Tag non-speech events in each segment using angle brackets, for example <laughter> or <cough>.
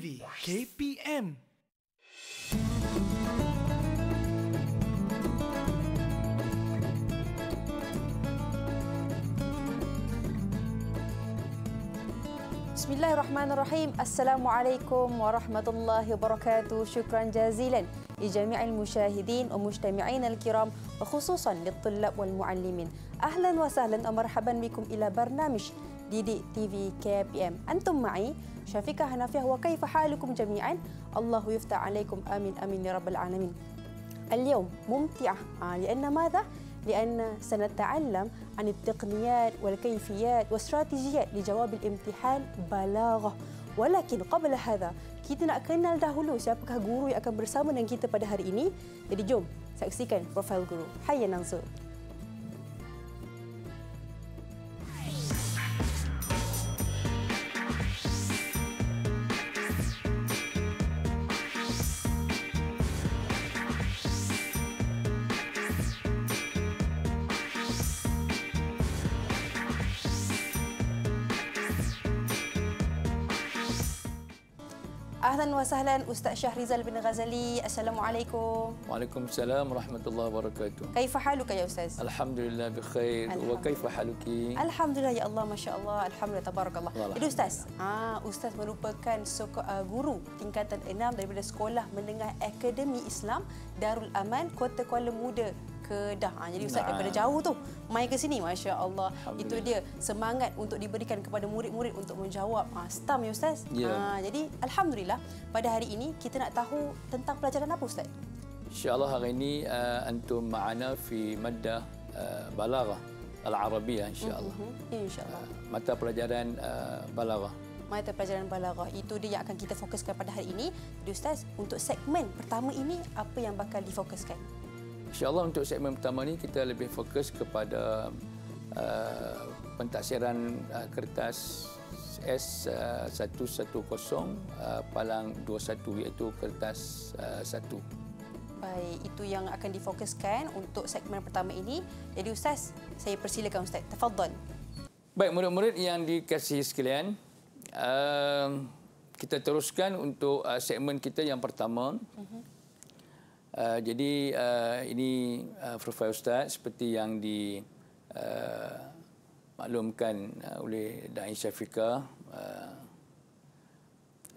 TV ام بسم الله الرحمن الرحيم السلام عليكم ورحمة الله وبركاته شكرا جزيلا لجميع المشاهدين ومجتمعين الكرام وخصوصا للطلاب والمعلمين أهلا وسهلا ومرحبا بكم إلى برنامج دي دي تي في كي بي ام أنتم معي Syafiqah Hanafiah wa kaifa halukum jami'an? Allah yufta alaikum amin amin ya rabbal alamin. اليوم ممتعة لأن ماذا؟ لأن سنتعلم عن التقنيات والكيفيات واستراتيجيات لجواب الامتحان بلاغة ولكن قبل هذا kita nak kenal dahulu siapakah guru yang akan bersama dengan kita pada hari ini. Jadi jom saksikan profil guru. Hai Nansur. Sahlan, Ustaz Syahrizal bin Ghazali. Assalamualaikum. Waalaikumsalam warahmatullahi wabarakatuh. Kaifa haluka ya Ustaz? Alhamdulillah bi khair. Wa kaifa haluki? Alhamdulillah ya Allah masya-Allah. Alhamdulillah tabarakallah. Jadi Ustaz, ah Ustaz merupakan soko, uh, ah, guru tingkatan 6 daripada sekolah menengah Akademi Islam Darul Aman Kota Kuala Muda Kedah. Ha, ah, jadi Ustaz nah. daripada jauh tu main ke sini. Masya Allah. Itu dia semangat untuk diberikan kepada murid-murid untuk menjawab. Ha, Stam ya Ustaz. Yeah. Ya. Ha, jadi Alhamdulillah pada hari ini kita nak tahu tentang pelajaran apa Ustaz? InsyaAllah hari ini uh, antum ma'ana fi madda uh, balaga al-arabiyah insyaAllah. Mm -hmm. InsyaAllah. Uh, mata pelajaran uh, balaga. Mata pelajaran balaga. Itu dia yang akan kita fokuskan pada hari ini. Jadi Ustaz, untuk segmen pertama ini, apa yang bakal difokuskan? InsyaAllah untuk segmen pertama ini kita lebih fokus kepada uh, pentaksiran uh, kertas S110 uh, uh, palang 21 iaitu kertas uh, 1. Baik, itu yang akan difokuskan untuk segmen pertama ini. Jadi Ustaz, saya persilakan Ustaz. Tafadhan. Baik, murid-murid yang dikasih sekalian, uh, kita teruskan untuk uh, segmen kita yang pertama. Uh-huh. Eh, jadi uh, ini uh, profil Ustaz seperti yang di uh, maklumkan uh, oleh Dain Syafika. Uh,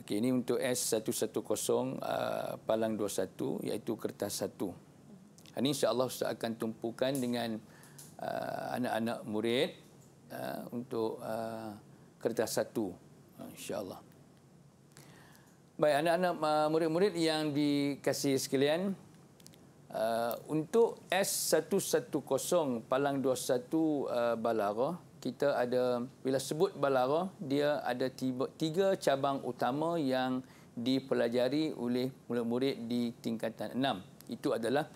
okay, ini untuk S110 uh, Palang 21 iaitu kertas 1. Ini Insya Allah Ustaz akan tumpukan dengan uh, anak-anak murid uh, untuk uh, kertas 1 satu, uh, insyaAllah. Baik, anak-anak uh, murid-murid yang dikasih sekalian, Uh, untuk S110 Palang 21 uh, Balara, kita ada bila sebut Balara, dia ada tiba, tiga cabang utama yang dipelajari oleh murid-murid di tingkatan 6. Itu adalah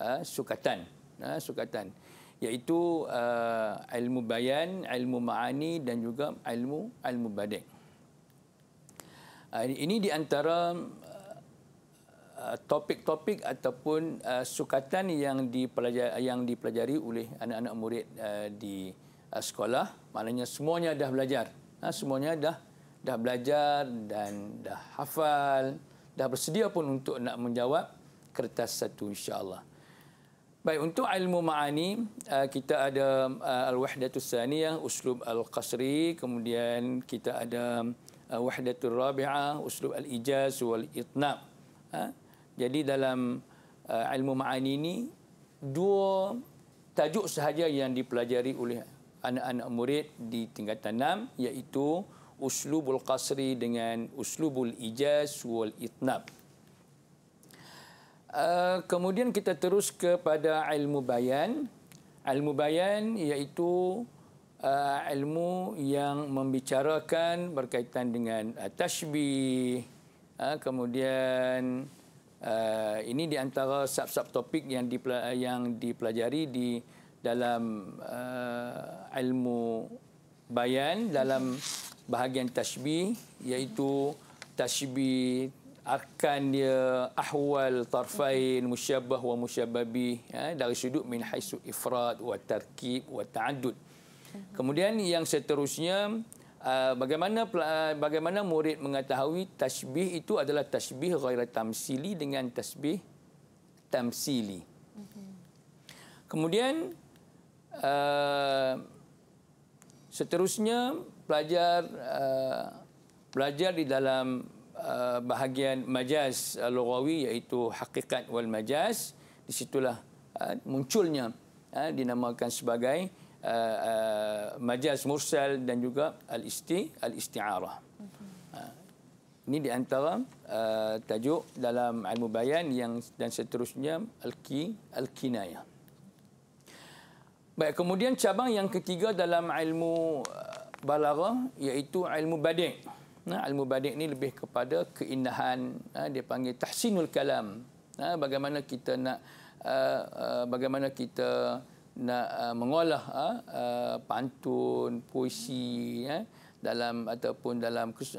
uh, sukatan, uh, sukatan iaitu uh, ilmu bayan, ilmu maani dan juga ilmu ilmu badan. Uh, ini di antara Uh, topik-topik ataupun uh, sukatan yang dipelajari, yang dipelajari oleh anak-anak murid uh, di uh, sekolah maknanya semuanya dah belajar ha, semuanya dah dah belajar dan dah hafal dah bersedia pun untuk nak menjawab kertas satu insya Allah. baik untuk ilmu maani uh, kita ada uh, al-wahdatus saniyah uslub al-qasri kemudian kita ada uh, wahdatur rabi'ah uslub al-ijaz wal itnaq ha? Jadi dalam uh, ilmu ma'ani ini, dua tajuk sahaja yang dipelajari oleh anak-anak murid di tingkat enam, iaitu uslubul qasri dengan uslubul ijaz wal itnab. Uh, kemudian kita terus kepada ilmu bayan. Ilmu bayan iaitu uh, ilmu yang membicarakan berkaitan dengan uh, tashbih, uh, Kemudian... Uh, ini di antara sub-sub topik yang, dipel- yang dipelajari di dalam uh, ilmu bayan dalam bahagian tashbih iaitu tashbih arkan dia ahwal tarfain musyabbah wa musyabbabi ya, dari sudut min haisu ifrad wa tarkib wa ta'addud. Kemudian yang seterusnya Ah, bagaimana ah, bagaimana murid mengetahui tasbih itu adalah tasbih ghairu tamsili dengan tasbih tamsili. Mhm. Kemudian uh, seterusnya pelajar uh, pelajar di dalam uh, bahagian majaz uh, lughawi iaitu hakikat wal majaz di situlah uh, munculnya uh, dinamakan sebagai Uh, uh, majaz mursal dan juga al isti al istiarah. Uh, ini di antara tajuk dalam ilmu bayan yang dan seterusnya al ki al kinayah. Baik, kemudian cabang yang ketiga dalam ilmu balaghah iaitu ilmu badik. Nah, ilmu badik ni lebih kepada keindahan, dia panggil tahsinul kalam. bagaimana kita nak bagaimana kita nak uh, mengolah uh, uh pantun puisi ya uh, dalam ataupun dalam uh,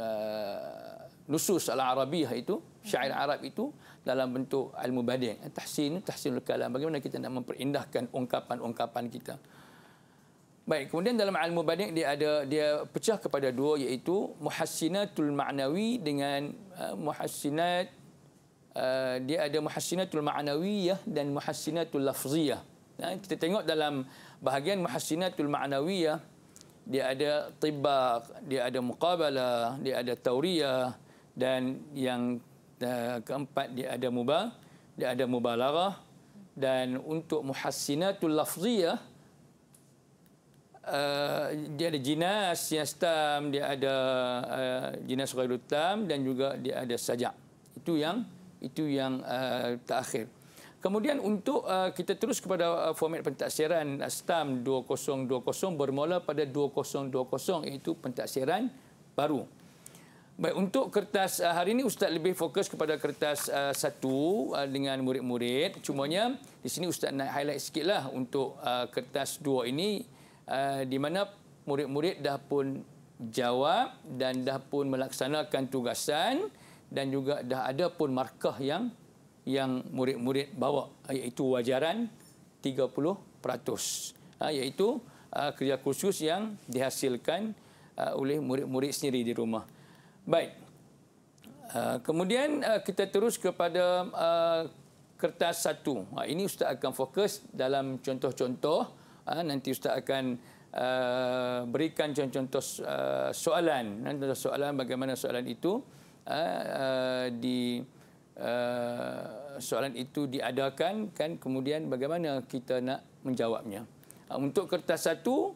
nusus al-arabiyah itu syair arab itu dalam bentuk al-mubadi' tahsin tahsinul kalam bagaimana kita nak memperindahkan ungkapan-ungkapan kita baik kemudian dalam al-mubadi' dia ada dia pecah kepada dua iaitu muhassinatul ma'nawi dengan uh, muhassinat uh, dia ada muhassinatul ma'nawiyah dan muhassinatul lafziyah Ya, kita tengok dalam bahagian muhassinatul ma'nawiyah dia ada tibak, dia ada muqabala, dia ada tauriyah dan yang eh, keempat dia ada mubal, dia ada mubalarah dan untuk muhassinatul lafziyah Uh, dia ada jinas jinas tam dia ada uh, jinas ghairu tam dan juga dia ada sajak itu yang itu yang uh, terakhir Kemudian untuk uh, kita terus kepada uh, format pentaksiran uh, STAM 2020 bermula pada 2020 iaitu pentaksiran baru. Baik, untuk kertas uh, hari ini Ustaz lebih fokus kepada kertas uh, satu uh, dengan murid-murid. Cumanya di sini Ustaz nak highlight sikitlah untuk uh, kertas dua ini uh, di mana murid-murid dah pun jawab dan dah pun melaksanakan tugasan dan juga dah ada pun markah yang yang murid-murid bawa eh, iaitu wajaran 30%. Ha, ah, iaitu uh, kerja kursus yang dihasilkan uh, oleh murid-murid sendiri di rumah. Baik. Uh, kemudian uh, kita terus kepada uh, kertas satu. Uh, ini Ustaz akan fokus dalam contoh-contoh. Uh, nanti Ustaz akan uh, berikan contoh-contoh soalan. Contoh soalan bagaimana soalan itu uh, uh, di soalan itu diadakan kan kemudian bagaimana kita nak menjawabnya ah, untuk kertas satu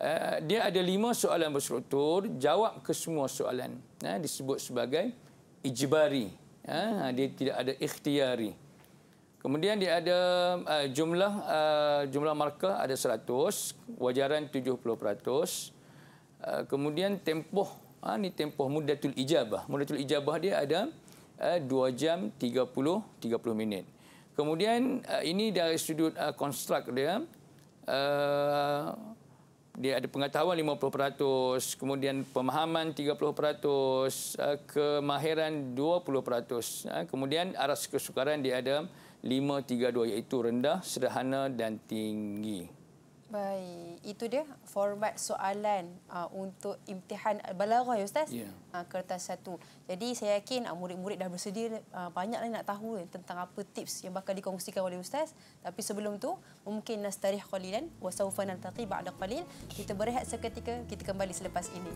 eh, dia ada lima soalan berstruktur jawab ke semua soalan eh, disebut sebagai ijibari ah, dia tidak ada ikhtiari kemudian dia ada eh, jumlah jumlah markah ada 100 wajaran 70% kemudian tempoh ah, ni tempoh mudatul ijabah mudatul ijabah dia ada uh, eh, 2 jam 30 30 minit. Kemudian uh, ini dari sudut uh, konstruk dia uh, dia ada pengetahuan 50%, kemudian pemahaman 30%, uh, kemahiran 20%, uh, kemudian aras kesukaran dia ada 532 iaitu rendah, sederhana dan tinggi. Baik, itu dia format soalan uh, untuk imtihan balaghah ya ustaz. Yeah. Uh, kertas satu. Jadi saya yakin uh, murid-murid dah bersedia uh, banyak lagi nak tahu eh, tentang apa tips yang bakal dikongsikan oleh ustaz. Tapi sebelum tu mungkin nastarih qalilan wa saufa naltaqi ba'da qalil. Kita berehat seketika, kita kembali selepas ini.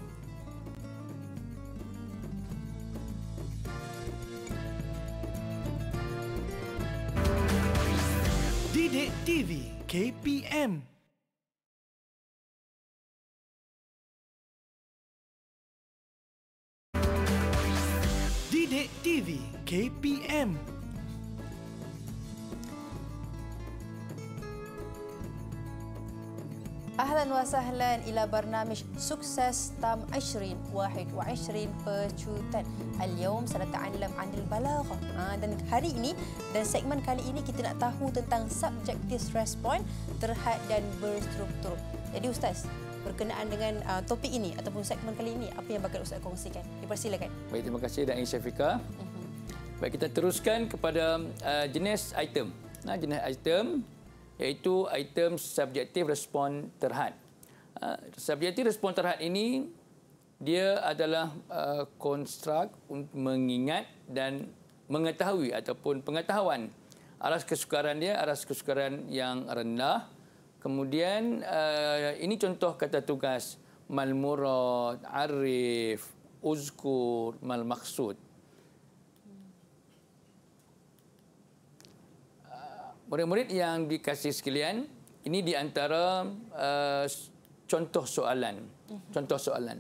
Didik TV KPM Sidik TV KPM اهلا وسهلا الى برنامج سكسس تام 2021 بتشوتن اليوم سنتعلم عن البلاغه آه, dan hari ini dan segmen kali ini kita nak tahu tentang subjective response terhad dan berstruktur jadi ustaz berkenaan dengan uh, topik ini ataupun segmen kali ini apa yang bakal ustaz kongsikan dipersilakan ya, baik terima kasih dan insyafika mm-hmm. baik kita teruskan kepada uh, jenis item nah jenis item iaitu item subjektif respon terhad. Ah, subjektif respon terhad ini dia adalah ah, konstruk uh, mengingat dan mengetahui ataupun pengetahuan aras kesukaran dia aras kesukaran yang rendah. Kemudian ah, ini contoh kata tugas malmurad murad, arif, uzkur, mal maksud. murid-murid yang dikasih sekalian, ini di antara uh, contoh soalan. Mhm. Contoh soalan.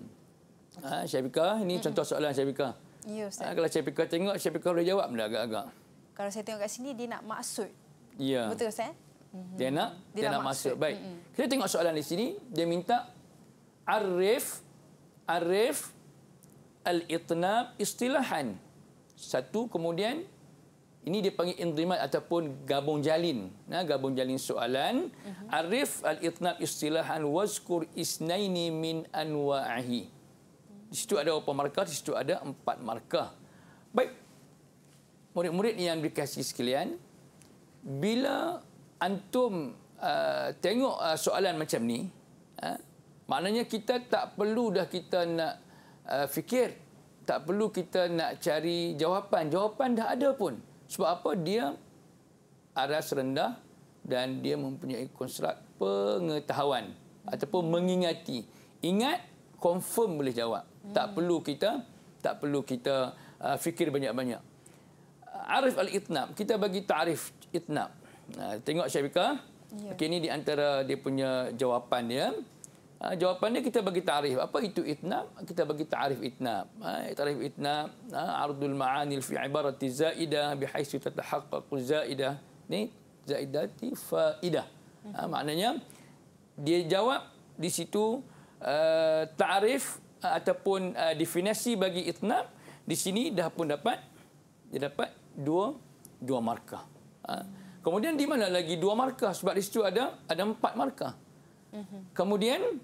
Ha, ah, Syafika, ini mm-hmm. contoh soalan Syafika. Ya, Ustaz. Ha, kalau Syafika tengok, Syafika boleh jawab benda agak-agak. Kalau saya tengok kat sini, dia nak maksud. Ya. Betul, Ustaz? Mhm. Dia nak, dia, dia nak maksud. maksud. Baik. Mm-hmm. Kita tengok soalan di sini, dia minta arif arif al-itnab istilahan. Satu kemudian ini dia panggil indrimat ataupun gabung jalin. Nah, gabung jalin soalan. Uh-huh. Arif al-itnab istilahan wazkur isnaini min anwa'ahi. Di situ ada berapa markah? Di situ ada empat markah. Baik. Murid-murid yang dikasih sekalian. Bila antum uh, tengok uh, soalan macam ni. Uh, maknanya kita tak perlu dah kita nak uh, fikir. Tak perlu kita nak cari jawapan. Jawapan dah ada pun. Sebab apa dia aras rendah dan dia mempunyai konstrukt pengetahuan ataupun mengingati. Ingat confirm boleh jawab. Hmm. Tak perlu kita tak perlu kita uh, fikir banyak-banyak. Arif al-itnab. Kita bagi tarif itnab. Uh, tengok Syafika. Yeah. Okey ini di antara dia punya jawapan dia. Ya. Ha, jawapannya kita bagi tarif. Apa itu itnab? Kita bagi tarif itnab. Ha, tarif itnab, ha, ardul ma'anil fi ibarat zaidah bihaisu tatahakku zaidah. Ini zaidati fa'idah. Ha, maknanya, dia jawab di situ uh, tarif uh, ataupun uh, definisi bagi itnab. Di sini dah pun dapat, dia dapat dua dua markah. Ha. Kemudian di mana lagi dua markah? Sebab di situ ada ada empat markah. Mhm. Kemudian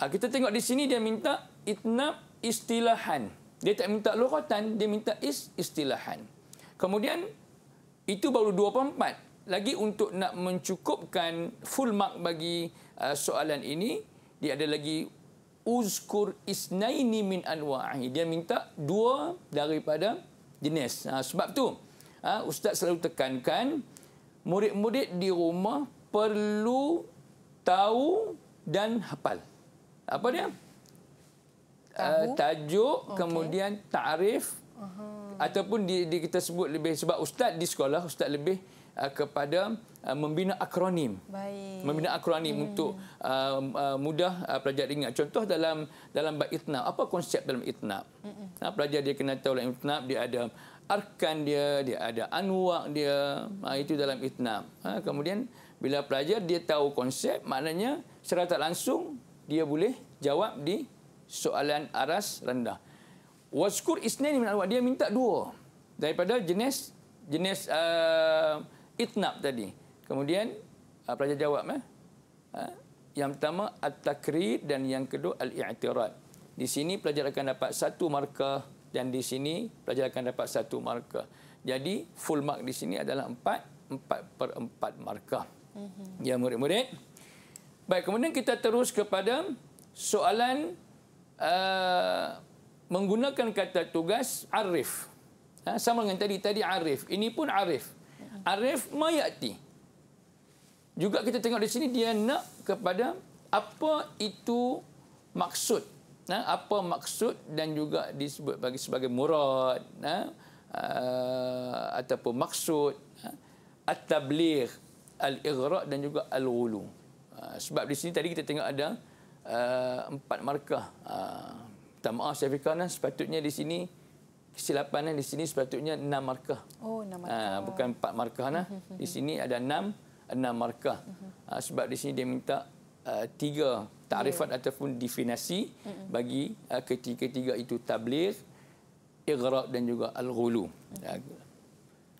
Ah, kita tengok di sini dia minta itnab istilahan. Dia tak minta lughatan, dia minta is istilahan. Kemudian itu baru dua perempat Lagi untuk nak mencukupkan full mark bagi uh, soalan ini, dia ada lagi uzkur isnaini min anwa'i. Dia minta dua daripada jenis. Ha, sebab tu uh, ustaz selalu tekankan murid-murid di rumah perlu tahu dan hafal apa dia? Uh, tajuk eh, okay. kemudian tarif ataupun di, di kita sebut lebih sebab ustaz di sekolah ustaz lebih uh, kepada uh, membina akronim. Baik. Membina akronim hmm. untuk uh, uh, mudah uh, pelajar ingat. Contoh dalam dalam bab itnab, apa konsep dalam itnab? Hmm. Nah, pelajar dia kena tahu dalam itnab dia ada arkan dia, dia ada anwa' dia. Uh, itu dalam itnab. Uh, kemudian bila pelajar dia tahu konsep maknanya secara tak langsung dia boleh jawab di soalan aras rendah. Waskur isnin min dia minta dua daripada jenis jenis uh, itnab tadi. Kemudian uh, pelajar jawab eh. Uh, yang pertama at-takrir dan yang kedua al-i'tirad. Di sini pelajar akan dapat satu markah dan di sini pelajar akan dapat satu markah. Jadi full mark di sini adalah empat empat per empat markah. Mm-hmm. Ya murid-murid. Baik, kemudian kita terus kepada soalan uh, menggunakan kata tugas arif. Ha, sama dengan tadi tadi arif. Ini pun arif. Arif mayati. Juga kita tengok di sini dia nak kepada apa itu maksud. Ha, apa maksud dan juga disebut bagi sebagai murad. Ha, uh, ataupun maksud. Ha, At-tablih. Al-ighra' dan juga al-ghulu. Ah, sebab di sini tadi kita tengok ada uh, empat markah. Minta uh, maaf Syafiqah, nah, sepatutnya di sini kesilapan nah, di sini sepatutnya enam markah. Oh, enam ah, markah. Uh, bukan empat markah. Nah. <laughs> Di sini ada enam, enam markah. Uh, sebab di sini dia minta uh, tiga tarifat yeah. ataupun definasi mm-hmm. bagi uh, ketiga-tiga itu tablir, igraq dan juga al-ghulu. Mm-hmm.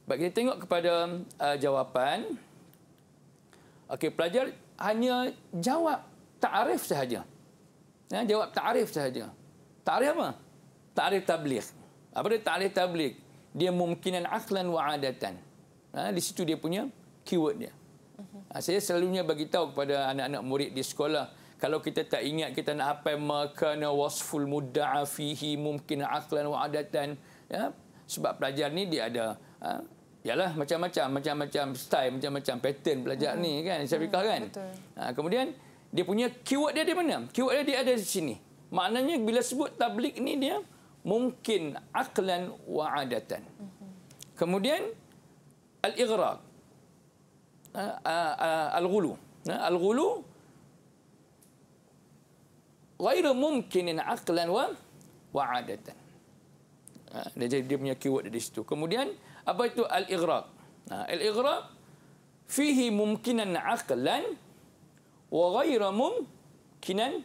Baik, kita tengok kepada uh, jawapan. Okey, pelajar hanya jawab ta'arif sahaja. Ya, jawab ta'arif sahaja. Ta'arif apa? Ta'arif tabligh. Apa dia ta'arif tabligh? Dia mungkinan aklan wa adatan. Ha, di situ dia punya keyword dia. Ha, saya selalunya bagi tahu kepada anak-anak murid di sekolah, kalau kita tak ingat kita nak apa maka na wasful mudda'a fihi mungkin aklan wa adatan ya sebab pelajar ni dia ada ha, ialah macam-macam macam-macam style macam-macam pattern belajar hmm. ni kan Syafiqah hmm, kan ha, kemudian dia punya keyword dia di mana keyword dia, dia ada di sini maknanya bila sebut tablik ni dia mungkin aqlan wa adatan hmm. kemudian al igraq al gulu al gulu غير ممكن عقلا و وعادة. Ha, dia, dia punya keyword di situ. Kemudian apa itu al-ighraq nah al-ighraq fihi mumkinan aqlan wa ghayra mumkinan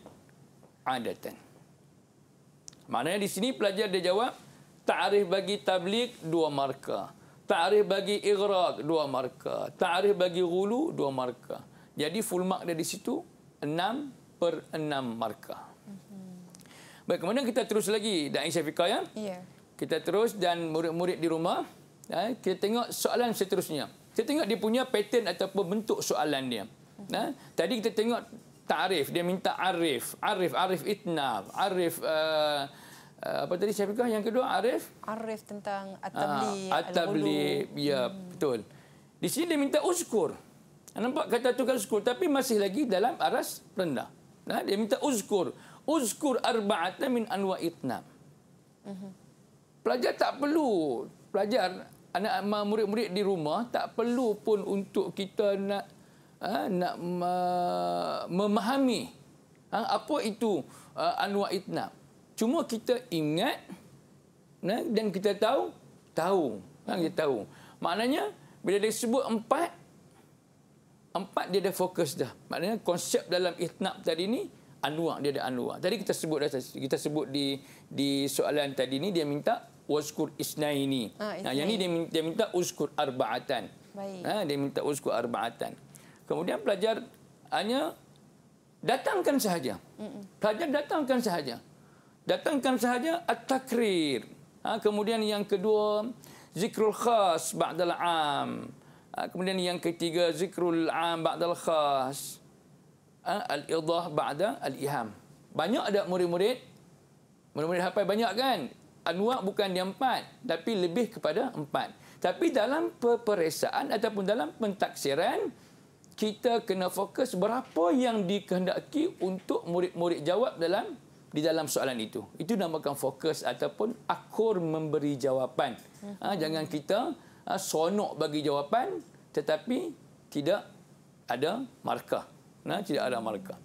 adatan maknanya di sini pelajar dia jawab ta'rif bagi tablik dua marka. ta'rif bagi ighraq dua marka. ta'rif bagi ghulu dua marka. jadi full mark dia di situ 6 per 6 marka. Mhm. Baik, kemudian kita terus lagi dan Aisyah Fikah ya? Ya. Kita terus dan murid-murid di rumah ya, kita tengok soalan seterusnya. Kita tengok dia punya pattern ataupun bentuk soalan dia. Ya, tadi kita tengok ta'rif, dia minta arif, arif, arif itnaf, arif uh, apa tadi saya siapa yang kedua arif? Arif tentang ah, at-tabli, uh, ya hmm. betul. Di sini dia minta uzkur. Nampak kata tukar uzkur tapi masih lagi dalam aras rendah. Nah, ya, dia minta uzkur. Uzkur arba'atan min anwa itnaf. Mhm. Pelajar tak perlu pelajar anak murid-murid di rumah tak perlu pun untuk kita nak ha, nak ma, memahami ha, apa itu uh, ha, anwa itnab. Cuma kita ingat ha, dan kita tahu tahu ha, kita tahu. Maknanya bila dia sebut empat empat dia dah fokus dah. Maknanya konsep dalam itna tadi ni anwa dia ada anwa. Tadi kita sebut dah kita sebut di di soalan tadi ni dia minta waskur isnaini. Ha, ha, yang ini dia minta, ah, dia minta uskur arbaatan. Ha, dia minta uskur arbaatan. Kemudian pelajar hanya datangkan sahaja. Mm-mm. Pelajar datangkan sahaja. Datangkan sahaja at-takrir. Ha, kemudian yang kedua, zikrul khas ba'dal am. Ha, kemudian yang ketiga, zikrul am ba'dal khas. Ha, Al-idah ba'da al-iham. Banyak ada murid-murid. Murid-murid hafal banyak kan? anuak bukan yang empat tapi lebih kepada empat tapi dalam peperiksaan ataupun dalam pentaksiran kita kena fokus berapa yang dikehendaki untuk murid-murid jawab dalam di dalam soalan itu itu namakan fokus ataupun akur memberi jawapan ha, jangan kita ha, sonok bagi jawapan tetapi tidak ada markah nah ha, tidak ada markah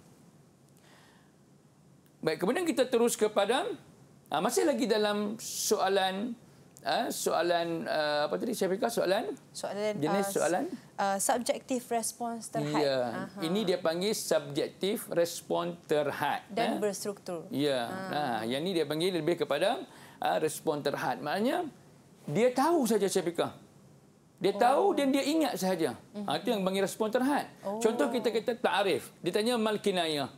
baik kemudian kita terus kepada Ha, masih lagi dalam soalan ha, soalan uh, apa tadi Syafiqah soalan? Soalan jenis uh, soalan? Uh, subjective response terhad. Ya. Yeah. Ini dia panggil subjective response terhad dan ha? berstruktur. Ya. Yeah. Ha. ha, yang ini dia panggil lebih kepada uh, response terhad. Maknanya dia tahu saja Syafiqah. Dia oh. tahu dan dia ingat sahaja. Ha, itu yang panggil respon terhad. Oh. Contoh kita kata ta'arif. Dia tanya mal kinayah.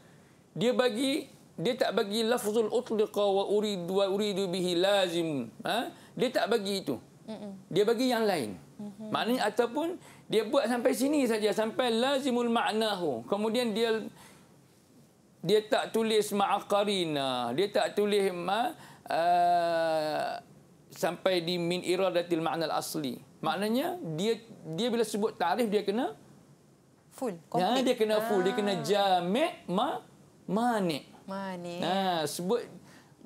Dia bagi dia tak bagi lafzul utliqa wa urid wa uridu bihi lazim ha? dia tak bagi itu dia bagi yang lain mm-hmm. maknanya ataupun dia buat sampai sini saja sampai lazimul ma'nahu kemudian dia dia tak tulis ma'aqarina dia tak tulis ma uh, sampai di min iradatil ma'nal asli maknanya dia dia bila sebut tarif dia kena full ya, dia kena full dia kena ah. jamak ma mani' Manik. Ha, sebut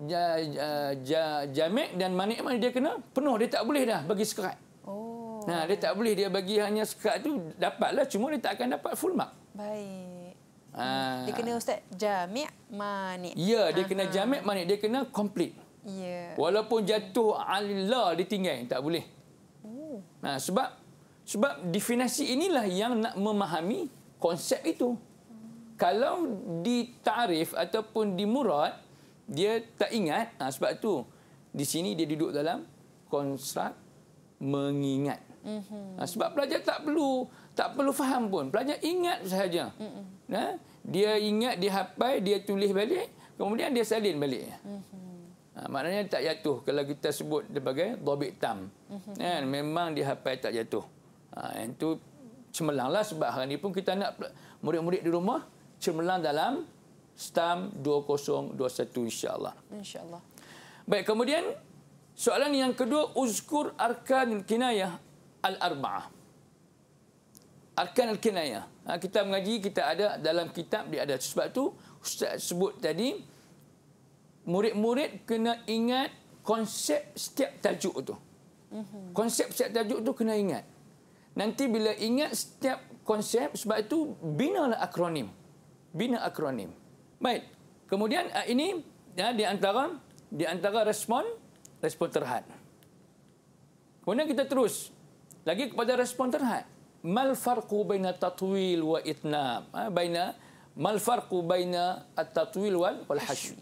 ja, ja, ja, jamek dan manik mana dia kena? Penuh dia tak boleh dah bagi sekerat. Oh. Nah, dia tak boleh dia bagi hanya sekerat tu dapatlah cuma dia tak akan dapat full mark. Baik. Ha. Dia kena ustaz jamek manik. Ya, dia Aha. kena jamek manik, dia kena komplit. Ya. Walaupun jatuh alillah ditinggal tak boleh. Oh. Nah, sebab sebab definisi inilah yang nak memahami konsep itu kalau ditarif ataupun dimurad dia tak ingat ha, sebab tu di sini dia duduk dalam konstrak mengingat mhm. ha, sebab pelajar tak perlu tak perlu faham pun pelajar ingat sahaja mm ha, dia ingat dia hafal dia tulis balik kemudian dia salin balik mhm. ha, maknanya tak jatuh kalau kita sebut sebagai dobit tam mhm. ha, memang dia hafal tak jatuh ha, yang tu cemerlanglah sebab hari ni pun kita nak murid-murid di rumah cemerlang dalam STAM 2021 insya-Allah. Insya-Allah. Baik, kemudian soalan yang kedua uzkur arkan kinayah al-arba'ah. Arkan al-kinayah. Ha, kita mengaji kita ada dalam kitab dia ada sebab tu ustaz sebut tadi murid-murid kena ingat konsep setiap tajuk tu. Mhm. Konsep setiap tajuk tu kena ingat. Nanti bila ingat setiap konsep sebab itu binalah akronim bina akronim. Baik. Kemudian eh, ini ya, di antara di antara respon respon terhad. Kemudian kita terus lagi kepada respon terhad. Mal farqu baina tatwil wa itnam? Ha, baina mal farqu baina at-tatwil wal wal hasy.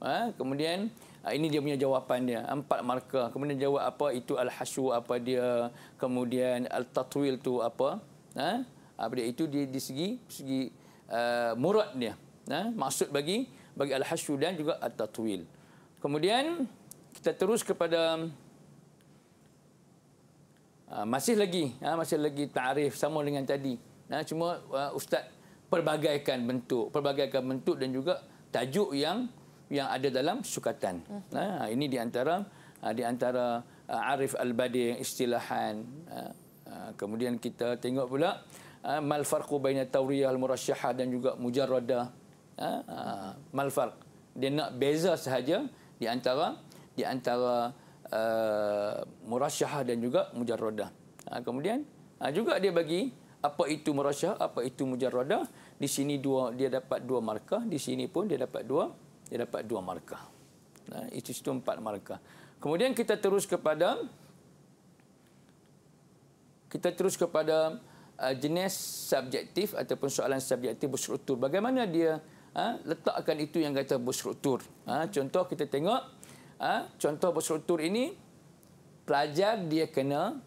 Ha, kemudian eh, ini dia punya jawapan dia. Empat markah. Kemudian jawab apa itu al hasyu apa dia. Kemudian al-tatwil tu apa. Ha? Apa dia itu di, di segi, segi uh, eh, muradnya ya? Eh, maksud bagi bagi al-hasyu dan juga at-tatwil kemudian kita terus kepada uh, masih lagi ya? masih lagi ta'rif sama dengan tadi ya? cuma uh, ustaz pelbagaikan bentuk pelbagaikan bentuk dan juga tajuk yang yang ada dalam sukatan ya? ini di antara uh, di antara uh, arif al-badi istilahan uh, kemudian kita tengok pula Ah, mal farqu baina tawriyah al murasyahah dan juga mujarradah ha, mal farq dia nak beza sahaja di antara di antara uh, dan juga mujarradah ha, kemudian ha, juga dia bagi apa itu murasyah apa itu mujarradah di sini dua dia dapat dua markah di sini pun dia dapat dua dia dapat dua markah ha, itu itu empat markah kemudian kita terus kepada kita terus kepada uh, jenis subjektif ataupun soalan subjektif berstruktur. Bagaimana dia uh, letakkan itu yang kata berstruktur. Uh, contoh kita tengok, uh, contoh berstruktur ini, pelajar dia kena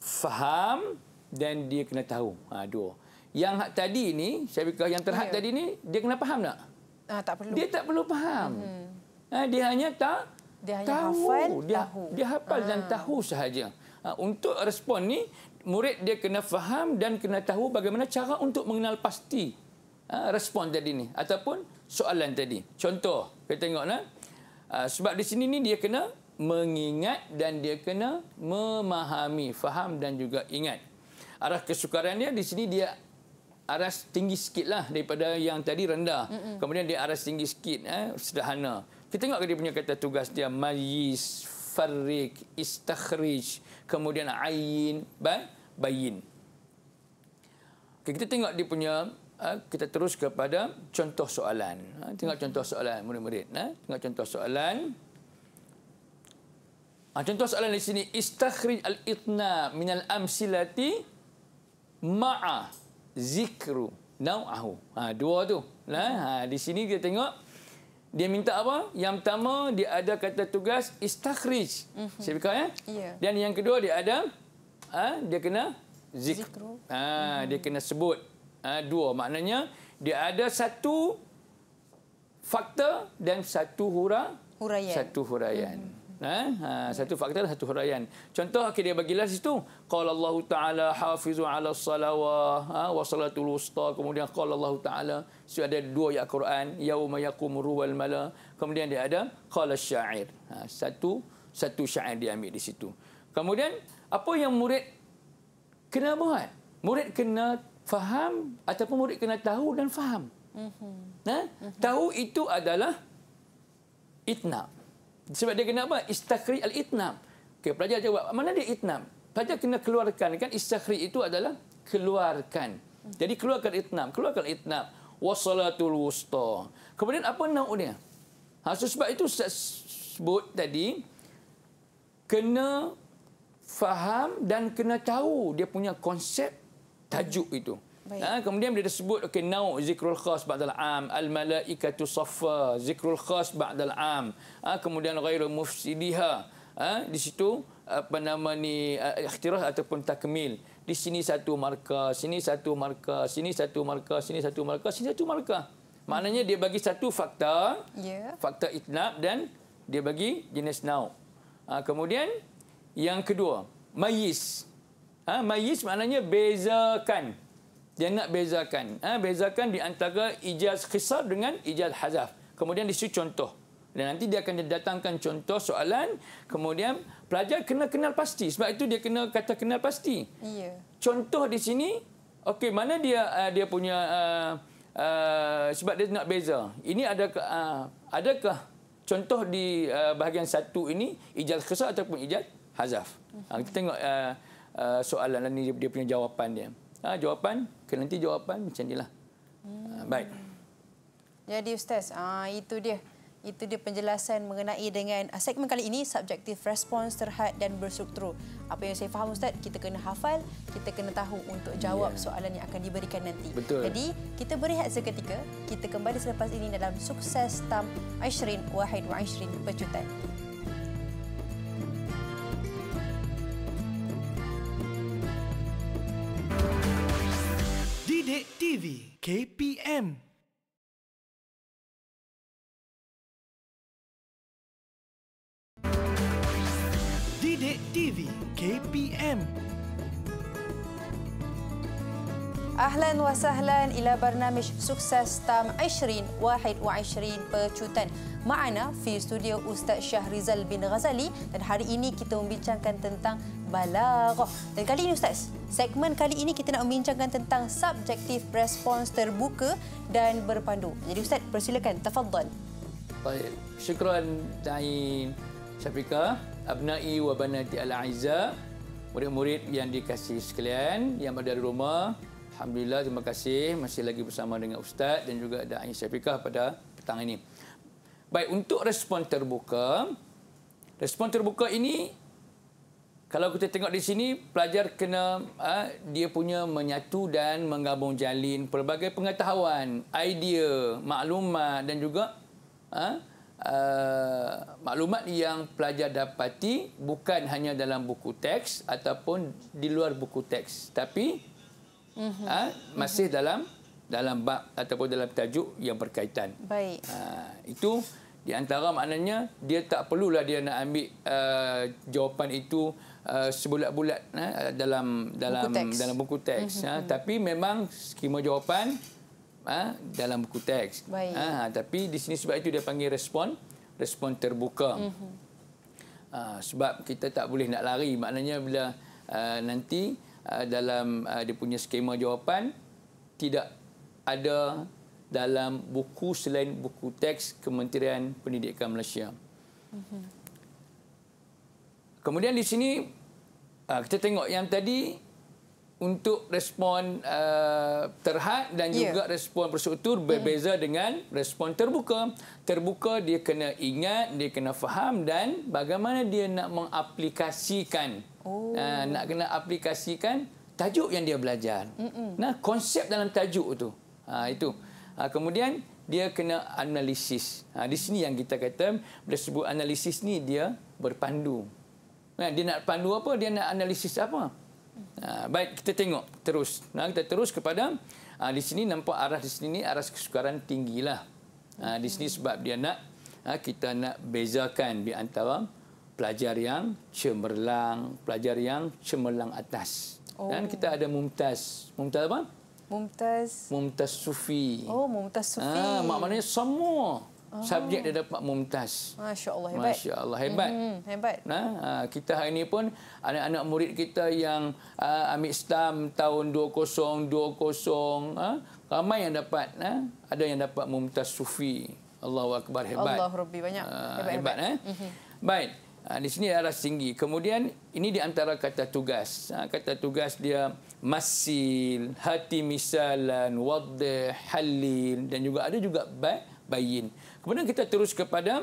faham dan dia kena tahu. Uh, dua. Yang hak tadi ini, saya Syabikah yang terhad yeah. tadi ini, dia kena faham tak? Ah, tak perlu. Dia tak perlu faham. Hmm. Dia hanya tak dia hanya tahu. Hafal, dia, tahu. Dia hafal ah. dan tahu sahaja. Untuk respon ni murid dia kena faham dan kena tahu bagaimana cara untuk mengenal pasti ha, respon tadi ni ataupun soalan tadi. Contoh, kita tengok nah. Ha, sebab di sini ni dia kena mengingat dan dia kena memahami, faham dan juga ingat. Arah kesukarannya di sini dia aras tinggi lah daripada yang tadi rendah. Mm -mm. Kemudian dia aras tinggi sikit eh, sederhana. Kita tengok dia punya kata tugas dia mayis, farik, istakhrij, kemudian ayin, baik bayin. Okay, kita tengok dia punya, ah, kita terus kepada contoh soalan. Ah, tengok contoh soalan, murid-murid. Ah. Tengok contoh soalan. Contoh soalan di sini, istakhrij al-itna minal amsilati ma'a zikru nau'ahu. Ha, dua tu. Ha, di sini kita tengok, dia minta apa? Yang pertama, dia ada kata tugas istakhrij. Mm -hmm. Saya fikir, eh? ya? Yeah. Dan yang kedua, dia ada ha, dia kena zik, zikru. Ha, hmm. Dia kena sebut ha, dua. Maknanya dia ada satu fakta dan satu hura, huraian. Satu huraian. Hmm. Nah, ha, ha, satu fakta satu huraian. Contoh akhir dia bagilah situ. Qala Allah Taala hafizu ala salawah ha, wa salatul wusta. Kemudian qala Allah Taala sudah ada dua ayat Quran, yauma yaqumu wal mala. Kemudian dia ada qala syair. Ha, satu satu syair dia ambil di situ. Kemudian apa yang murid kena buat? Murid kena faham ataupun murid kena tahu dan faham. Mm-hmm. Mm-hmm. Tahu itu adalah itnam. Sebab dia kena apa? Istakhri al itnam. Okay, pelajar jawab, mana dia itnam? Pelajar kena keluarkan. Kan istakhri itu adalah keluarkan. Mhm. Jadi keluarkan itnam, Keluarkan itna. Wassalatul wusta. Kemudian apa nak dia? Ha, so sebab itu saya sebut tadi, kena faham dan kena tahu dia punya konsep tajuk itu. Ha, kemudian dia sebut okey nau zikrul khas ba'dal am al malaikatu saffa zikrul khas ba'dal am ha, kemudian ghairu mufsidiha ha, di situ apa nama ni eh, ikhtirah ataupun takmil di sini satu markah sini satu markah sini satu markah sini satu markah sini satu markah maknanya dia bagi satu fakta yeah. fakta itnab dan dia bagi jenis nau ha, kemudian yang kedua, mayis. Ha, mayis maknanya bezakan. Dia nak bezakan. Ha, bezakan di antara ijaz khisar dengan ijaz hazaf. Kemudian di situ contoh. Dan nanti dia akan datangkan contoh soalan. Kemudian pelajar kena kenal pasti. Sebab itu dia kena kata kenal pasti. Iya. Contoh di sini, okay mana dia uh, dia punya uh, uh, sebab dia nak beza. Ini adakah uh, adakah contoh di uh, bahagian satu ini ijaz khisar ataupun ijaz Hazaf. Ha, kita tengok uh, uh, soalan lah ni dia, dia punya jawapan dia. Ha, jawapan, ke nanti jawapan macam inilah. Ha, hmm. Baik. Jadi Ustaz, ha, itu dia. Itu dia penjelasan mengenai dengan ah, segmen kali ini subjektif respons terhad dan berstruktur. Apa yang saya faham Ustaz, kita kena hafal, kita kena tahu untuk jawab yeah. soalan yang akan diberikan nanti. Betul. Jadi, kita berehat seketika. Kita kembali selepas ini dalam sukses tam Aishrin Wahid Aishrin Pecutan. Pecutan. Cek TV KPM Didik TV KPM أهلا وسهلا إلى برنامج سكسس تام 2021 بشوتان معنا في استوديو أستاذ شهريزل بن غزالي dan hari ini kita membincangkan tentang balaghah. Dan kali ini Ustaz, segmen kali ini kita nak membincangkan tentang subjektif respons terbuka dan berpandu. Jadi Ustaz, persilakan. Tafadhal. Baik. Syukran Ta'in Syafiqa, Abnai wa Banati Al-Aizah, murid-murid yang dikasih sekalian, yang ada di rumah, Alhamdulillah, terima kasih. Masih lagi bersama dengan Ustaz dan juga ada Da'i Syafiqah pada petang ini. Baik, untuk respon terbuka, respon terbuka ini, kalau kita tengok di sini, pelajar kena ha, dia punya menyatu dan menggabung jalin pelbagai pengetahuan, idea, maklumat dan juga ha, uh, maklumat yang pelajar dapati bukan hanya dalam buku teks ataupun di luar buku teks. Tapi mm-hmm. ha, masih mm-hmm. dalam dalam bab ataupun dalam tajuk yang berkaitan. Baik. Ha, itu di antara maknanya dia tak perlulah dia nak ambil uh, jawapan itu uh, sebulat-bulat uh, dalam dalam buku dalam buku teks mm-hmm. ha, tapi memang skema jawapan uh, dalam buku teks. Baik. Ha, tapi di sini sebab itu dia panggil respon respon terbuka. Mm-hmm. Ha, sebab kita tak boleh nak lari maknanya bila uh, nanti Uh, dalam uh, dia punya skema jawapan tidak ada dalam buku selain buku teks Kementerian Pendidikan Malaysia. Mhm. Kemudian di sini uh, kita tengok yang tadi untuk respon uh, terhad dan yeah. juga respon bersyukur ya. berbeza mm. dengan respon terbuka. Terbuka dia kena ingat, dia kena faham dan bagaimana dia nak mengaplikasikan. Oh. Uh, nak kena aplikasikan tajuk yang dia belajar. Mm-mm. Nah, konsep dalam tajuk tu. Ha, itu. Ha, kemudian dia kena analisis. Ha, di sini yang kita kata bila sebut analisis ni dia berpandu. dia nak pandu apa? Dia nak analisis apa? Ah, baik kita tengok terus. Nah kita terus kepada uh, di sini nampak arah di sini ni arah kesukaran tinggilah. Uh, di sini sebab dia nak uh, kita nak bezakan di antara pelajar yang cemerlang, pelajar yang cemerlang atas. Oh. Dan kita ada mumtaz. Mumtaz apa? Mumtaz. Mumtaz sufi. Oh, mumtaz sufi. Ah, maknanya semua Oh. subjek dia dapat mumtaz. Masya-Allah hebat. Masya-Allah hebat. Hmm, hmm hebat. Nah, ha, kita hari ini pun anak-anak murid kita yang uh, ambil STAM tahun 2020 ha, ramai yang dapat ha, ada yang dapat mumtaz sufi. Allahu akbar hebat. Allah Rabbi banyak. Ha, hebat, hebat, hebat. Eh. Mm-hmm. Baik. Ha, di sini arah tinggi. Kemudian ini di antara kata tugas. Ha, kata tugas dia masil, hati misalan, wadih, halil dan juga ada juga baik bayin. Kemudian kita terus kepada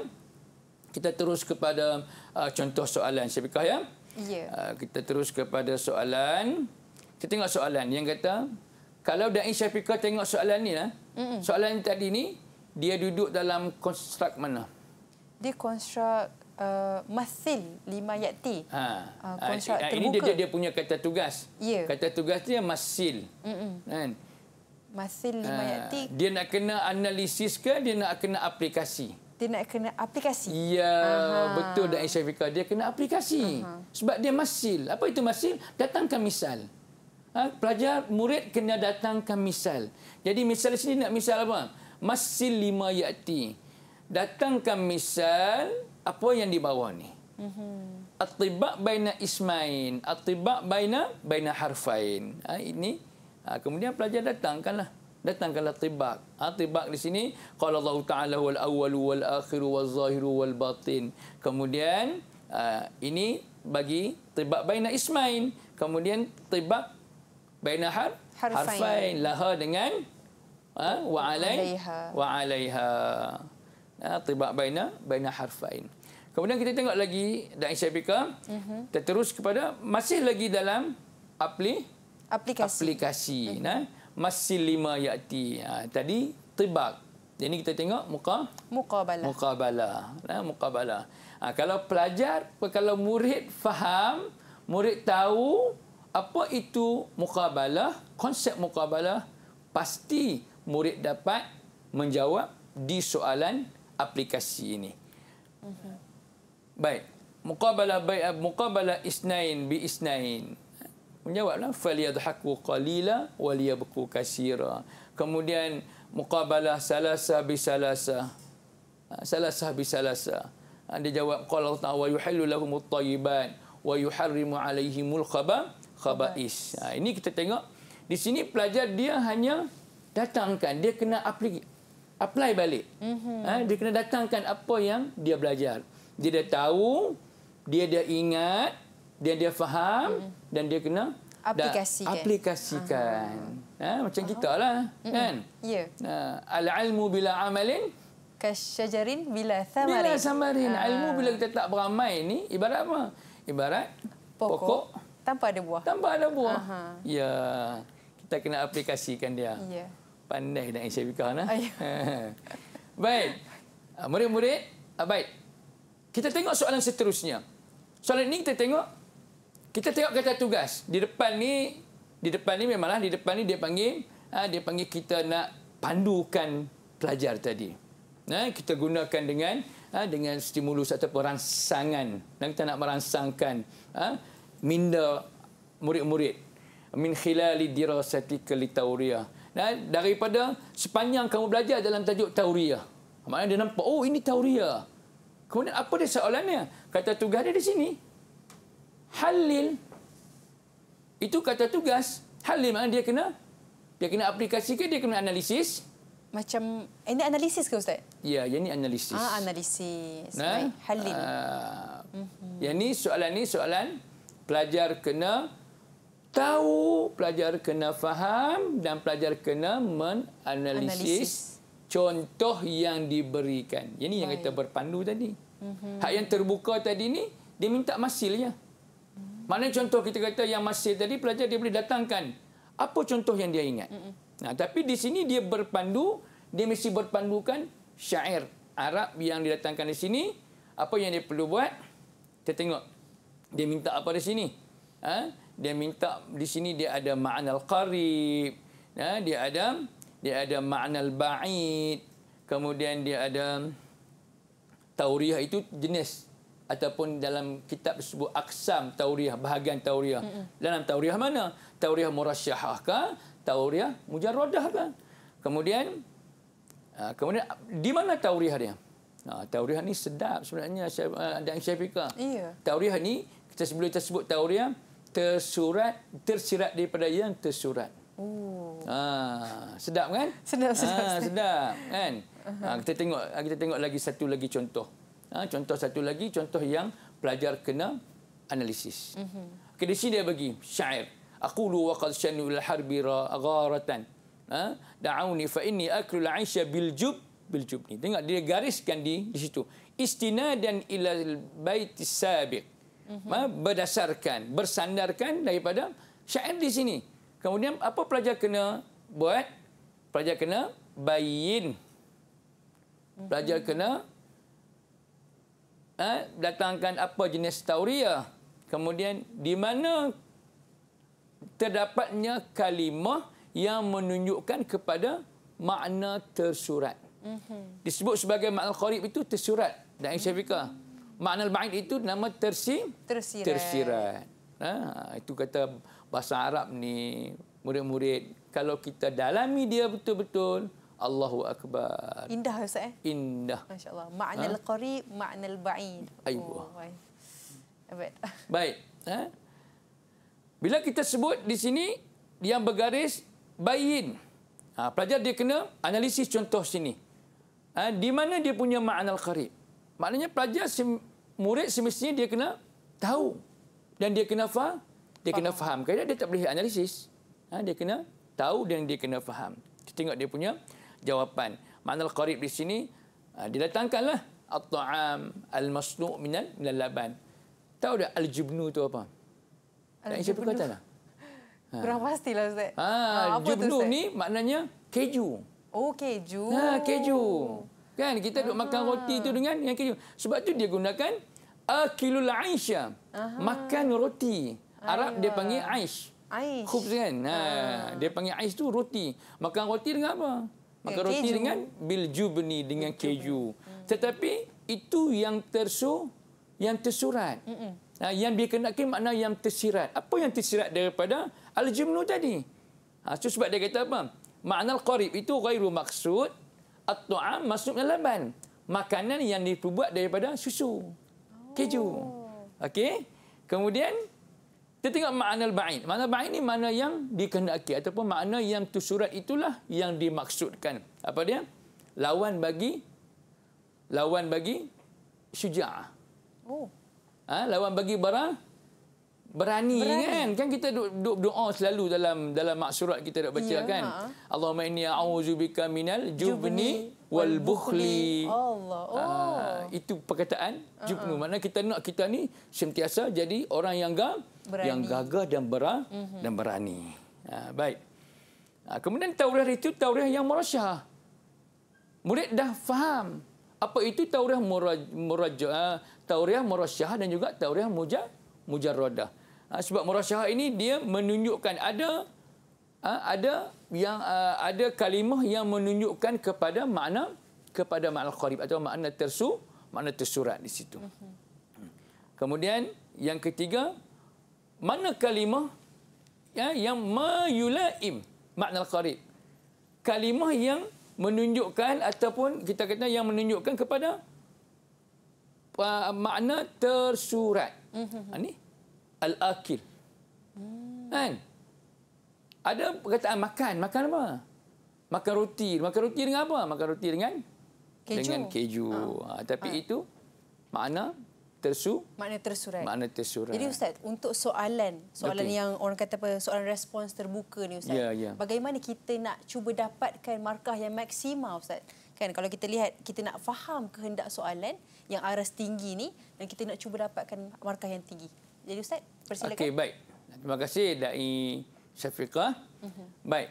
kita terus kepada uh, contoh soalan Syafiqah ya. Ya. Uh, kita terus kepada soalan. Kita tengok soalan yang kata kalau dai Syafiqah tengok soalan ni lah. Soalan yang tadi ni dia duduk dalam konstrukt mana? Dia konstrukt Uh, masil lima yakti. Ha. Uh, ha. ha ini dia, dia, dia punya kata tugas. Yeah. Kata tugas dia masil. Mm -mm. Kan? Masih lima uh, ayat ah, tiga. Dia nak kena analisis ke dia nak kena aplikasi? Dia nak kena aplikasi. Ya, Aha. betul dan Isyafiqah. Dia kena aplikasi. Aha. Sebab dia masil. Apa itu masil? Datangkan misal. Ha? Pelajar, murid kena datangkan misal. Jadi misal di sini nak misal apa? Masil lima yakti. Datangkan misal apa yang di bawah ni. Mhm. Atibak baina ismain. Atibak baina, baina harfain. Ha, ini Ha, kemudian pelajar datangkanlah. Datangkanlah tibak. Ha, tibak di sini. Qala Allah Ta'ala wal awalu wal akhiru wal zahiru wal batin. Kemudian ha, ini bagi tibak baina ismain. Kemudian tibak baina har, harfain. harfain. Laha dengan ha, wa alaiha. Wa Ha, tibak baina, baina harfain. Kemudian kita tengok lagi dan Isyafika. Mm -hmm. Kita terus kepada masih lagi dalam aplikasi aplikasi. aplikasi hmm. nah, masih lima yakti. Ha, tadi, tibak. Jadi kita tengok muka? Muka Muka Mukabalah. Nah, mukabalah. Ha, kalau pelajar, kalau murid faham, murid tahu apa itu muka mukabalah, konsep muka mukabalah, pasti murid dapat menjawab di soalan aplikasi ini. Hmm. Baik. Mukabalah, mukabalah isnain bi isnain menjawablah falyadhaku qalila waliyabku kasira kemudian muqabalah salasa bi salasa ha, salasa bi salasa ha, dia jawab qala ta'ala yuhillu lahum at-tayyibat wa yuharrimu alaihimul khaba khaba'is ha, ini kita tengok di sini pelajar dia hanya datangkan dia kena apply apply balik mm hmm dia kena datangkan apa yang dia belajar dia dah tahu dia dah ingat dia dia faham mm-hmm dan dia kena aplikasikan. aplikasikan. Ha, macam oh. kita lah, mm-hmm. kan? Ya. Yeah. Ha, Al-ilmu bila amalin. Kasyajarin bila samarin. Bila samarin. Ha. Ilmu bila kita tak beramai ni, ibarat apa? Ibarat pokok. pokok. Tanpa ada buah. Tanpa ada buah. Aha. Ya. Kita kena aplikasikan dia. Ya. Pandai dengan Isyai Bikah. Nah. <laughs> baik. Ah, murid-murid. Ah, baik. Kita tengok soalan seterusnya. Soalan ini kita tengok kita tengok kereta tugas di depan ni di depan ni memanglah di depan ni dia panggil ha, dia panggil kita nak pandukan pelajar tadi Nah, ha, kita gunakan dengan ha, dengan stimulus atau rangsangan dan kita nak merangsangkan minda murid-murid min khilali dirasati kelitauriah dan daripada sepanjang kamu belajar dalam tajuk tauria, maknanya dia nampak oh ini tauria. kemudian apa dia soalannya kata tugas dia di sini halil itu kata tugas halil mana dia kena dia kena aplikasikan dia kena analisis macam eh, ini analisis ke ustaz ya yang ini analisis ah analisis nah, right? halil uh, mm yang ini soalan ni soalan pelajar kena tahu pelajar kena faham dan pelajar kena menganalisis contoh yang diberikan yang ini yang kita berpandu tadi mm hak yang terbuka tadi ni dia minta masilnya mana contoh kita kata yang masih tadi pelajar dia boleh datangkan apa contoh yang dia ingat. Mm -mm. Nah, tapi di sini dia berpandu, dia mesti berpandukan syair Arab yang didatangkan di sini, apa yang dia perlu buat? Kita tengok. Dia minta apa di sini? Ha? Dia minta di sini dia ada makna al-qarib. Ya, dia ada dia ada makna al-ba'id. Kemudian dia ada tauriah itu jenis ataupun dalam kitab tersebut aksam tauriah bahagian tauriah mm -hmm. dalam tauriah mana tauriah murasyahah ke tauriah mujarradah kan kemudian ah, kemudian di mana tauriah dia ah, tauriah ni sedap sebenarnya ada ah, yang saya fikir. iya tauriah ni kita sebelum kita sebut tauriah tersurat tersirat daripada yang tersurat Oh. Ah, sedap kan? Sedap, sedap. Ah, sedap, kan? Uh <laughs> kita tengok kita tengok lagi satu lagi contoh. Ha, contoh satu lagi, contoh yang pelajar kena analisis. Mm-hmm. Okay, di sini dia bagi syair. Aku lu waqad shanu al harbi ra agaratan. Ha? Da'auni fa inni aklu al aisha bil jub bil jub ni. Tengok dia gariskan di di situ. Istinadan ila al bait sabiq. Mm-hmm. Ha? Berdasarkan, bersandarkan daripada syair di sini. Kemudian apa pelajar kena buat? Pelajar kena bayin. Pelajar mhm. kena ha, datangkan apa jenis tauria. Kemudian di mana terdapatnya kalimah yang menunjukkan kepada makna tersurat. Mm -hmm. Disebut sebagai makna kharib itu tersurat dan mm -hmm. syafika. Makna al-ba'id itu nama tersi tersirat. tersirat. Ha, itu kata bahasa Arab ni murid-murid kalau kita dalami dia betul-betul Allahu akbar. Indah Ustaz eh? Indah. Masya-Allah. Ma'nal ha? qarib, ma'nal ba'id. Ayuh. Oh, baik. <laughs> baik. Ha? Bila kita sebut di sini yang bergaris bayin. Ha, pelajar dia kena analisis contoh sini. Ha, di mana dia punya ma'nal qarib? Maknanya pelajar sem- murid semestinya dia kena tahu dan dia kena faham. Dia kena faham. Kerana dia tak boleh analisis. Ha, dia kena tahu dan dia kena faham. Kita tengok dia punya jawapan. Makna al-qarib di sini dilatangkanlah didatangkanlah at-ta'am al-masnu' minal minal laban. Tahu dah al-jubnu tu apa? Al-jubnu. Siapa kata lah? <laughs> Ha. Kurang pastilah Ustaz. Ha, ha jubnu ni maknanya keju. Oh, keju. Ha, keju. Kan kita duk makan ah. roti tu dengan yang keju. Sebab tu dia gunakan akilul aisha. Aha. Makan roti. Arab dia panggil aish. Aish. Khubz kan? Ha. ha. Dia panggil aish tu roti. Makan roti dengan apa? makaroni ya, keju. dengan biljubni dengan keju. keju. Hmm. Tetapi itu yang tersu yang tersurat. Ha, yang dia kena kira makna yang tersirat. Apa yang tersirat daripada aljumnu tadi? Ha so sebab dia kata apa? Makna al-qarib itu ghairu maksud at-tu'am maksudnya laban. Makanan yang dibuat daripada susu. Keju. Oh. Okey. Kemudian kita tengok makna al-ba'in. Makna al-ba'in ni makna yang dikenaki ataupun makna yang tu surat itulah yang dimaksudkan. Apa dia? Lawan bagi lawan bagi syuja'. Oh. Ha, lawan bagi barang berani, berani. kan? Kan kita duk, duk doa selalu dalam dalam mak kita nak baca ya, kan? Ha. Allahumma inni a'udzubika minal jubni, jubni wal bukhli. Allah. Ah, oh. Aa, itu perkataan jibnu. Ah, uh-huh. Ah. Mana kita nak kita ni sentiasa jadi orang yang gagah yang gagah dan berani uh-huh. Mhm. dan berani. Ha, baik. Ha, kemudian tauriah itu tauriah yang murasyah. Murid dah faham apa itu tauriah murajjah, uh, tauriah murasyah dan juga tauriah muja mujarradah. Ha, sebab murasyah ini dia menunjukkan ada ada yang uh, ada kalimah yang menunjukkan kepada makna kepada makna qarib atau makna tersu makna tersurat di situ. Hmm. Kemudian yang ketiga mana kalimah ya, yang mayulaim makna qarib. Kalimah yang menunjukkan ataupun kita kata yang menunjukkan kepada uh, makna tersurat. Ini hmm, hmm, ha, al-akil. Kan? Hmm. Ada perkataan makan. Makan apa? Makan roti. Makan roti dengan apa? Makan roti dengan keju. Dengan keju. Ha. Ha. Tapi ha. itu makna tersu makna tersurat makna tersurat jadi ustaz untuk soalan soalan okay. yang orang kata apa soalan respons terbuka ni ustaz yeah, yeah. bagaimana kita nak cuba dapatkan markah yang maksimal ustaz kan kalau kita lihat kita nak faham kehendak soalan yang aras tinggi ni dan kita nak cuba dapatkan markah yang tinggi jadi ustaz persilakan okey baik terima kasih dai Syafiqah. Uh eh? -huh. Mhm. Baik.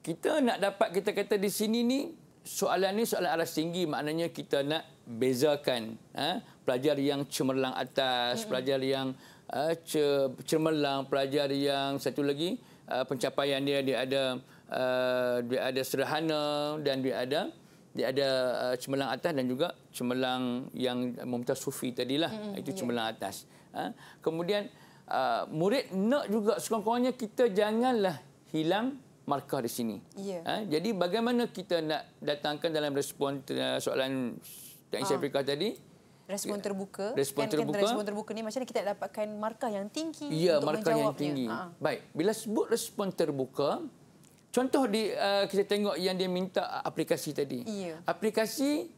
Kita nak dapat kita kata di sini ni soalan ni soalan aras tinggi maknanya kita nak bezakan ha? pelajar yang cemerlang atas, mhm. pelajar yang uh, cemerlang, pelajar yang satu lagi uh, pencapaian dia dia ada uh, dia ada sederhana dan dia ada dia ada uh, cemerlang atas dan juga cemerlang yang mumtaz sufi tadilah mm -hmm. itu ya. cemerlang atas. Ha? Kemudian uh, murid nak juga sekurang-kurangnya kita janganlah hilang markah di sini. Yeah. Ha? Jadi bagaimana kita nak datangkan dalam respon uh, soalan Tengah Isi Afrika tadi? Respon ya, terbuka. Respon kan, kan, terbuka. respon terbuka ni macam kita dapatkan markah yang tinggi yeah, markah yang tinggi. Ha. Baik, bila sebut respon terbuka, contoh di, uh, kita tengok yang dia minta aplikasi tadi. Yeah. Aplikasi